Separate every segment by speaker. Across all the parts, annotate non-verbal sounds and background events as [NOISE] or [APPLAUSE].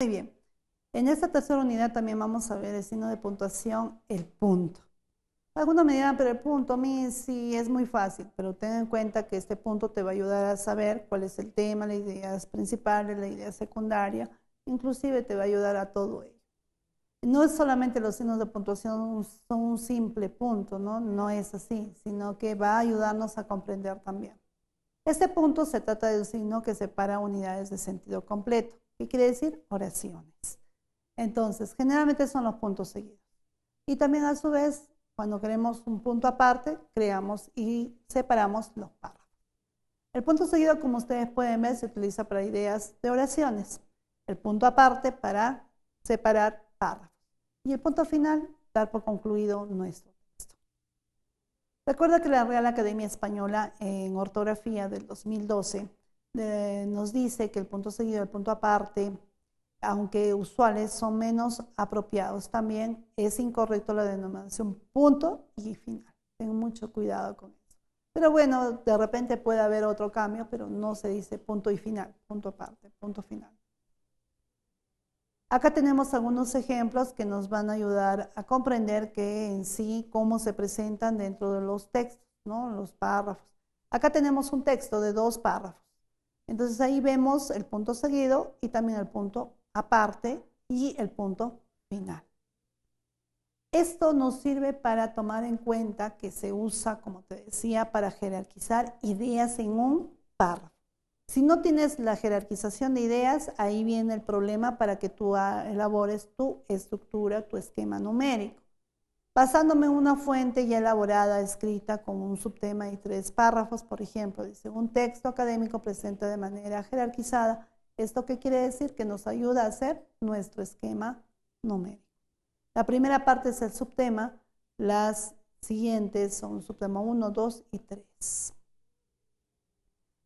Speaker 1: Muy bien. En esta tercera unidad también vamos a ver el signo de puntuación, el punto. Alguna me dirán, pero el punto a mí sí es muy fácil, pero ten en cuenta que este punto te va a ayudar a saber cuál es el tema, las ideas principales, la idea secundaria, inclusive te va a ayudar a todo ello. No es solamente los signos de puntuación son un simple punto, ¿no? No es así, sino que va a ayudarnos a comprender también. Este punto se trata de un signo que separa unidades de sentido completo. ¿Qué quiere decir? Oraciones. Entonces, generalmente son los puntos seguidos. Y también a su vez, cuando queremos un punto aparte, creamos y separamos los párrafos. El punto seguido, como ustedes pueden ver, se utiliza para ideas de oraciones. El punto aparte para separar párrafos. Y el punto final, dar por concluido nuestro texto. Recuerda que la Real Academia Española en Ortografía del 2012 nos dice que el punto seguido y el punto aparte, aunque usuales, son menos apropiados también, es incorrecto la denominación punto y final. Tengo mucho cuidado con eso. Pero bueno, de repente puede haber otro cambio, pero no se dice punto y final, punto aparte, punto final. Acá tenemos algunos ejemplos que nos van a ayudar a comprender que en sí cómo se presentan dentro de los textos, ¿no? los párrafos. Acá tenemos un texto de dos párrafos. Entonces ahí vemos el punto seguido y también el punto aparte y el punto final. Esto nos sirve para tomar en cuenta que se usa, como te decía, para jerarquizar ideas en un párrafo. Si no tienes la jerarquización de ideas, ahí viene el problema para que tú elabores tu estructura, tu esquema numérico. Pasándome una fuente ya elaborada, escrita con un subtema y tres párrafos, por ejemplo, dice, un texto académico presente de manera jerarquizada, ¿esto qué quiere decir? Que nos ayuda a hacer nuestro esquema numérico. La primera parte es el subtema, las siguientes son subtema 1, 2 y 3.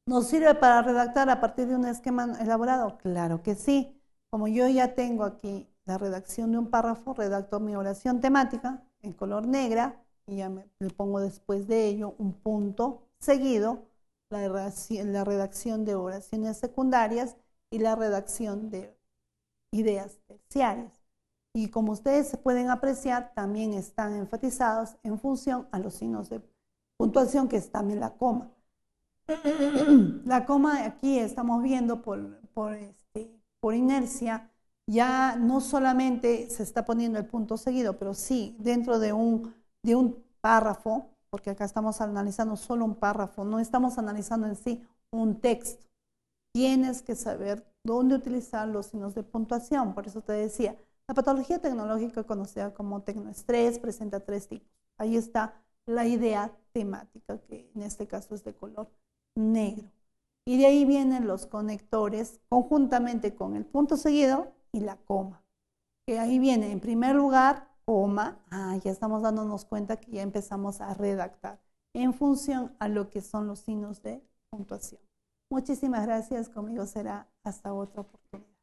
Speaker 1: ¿Nos sirve para redactar a partir de un esquema elaborado? Claro que sí. Como yo ya tengo aquí la redacción de un párrafo, redacto mi oración temática, en color negra y ya me, le pongo después de ello un punto seguido, la redacción, de oraciones secundarias y la redacción de ideas terciarias. Y como ustedes pueden apreciar, también están enfatizados en función a los signos de puntuación, que es también la coma. [CLEARS THROAT] la coma aquí estamos viendo por, por, este, por inercia ya no solamente se está poniendo el punto seguido, pero sí dentro de un, de un párrafo, porque acá estamos analizando solo un párrafo, no estamos analizando en sí un texto. Tienes que saber dónde utilizar los signos de puntuación, por eso te decía, la patología tecnológica conocida como tecnoestrés presenta tres tipos. Ahí está la idea temática, que en este caso es de color negro. Y de ahí vienen los conectores conjuntamente con el punto seguido y la coma. Que ahí viene, en primer lugar, coma. Ah, ya estamos dándonos cuenta que ya empezamos a redactar en función a lo que son los signos de puntuación. Muchísimas gracias. Conmigo será hasta otra oportunidad.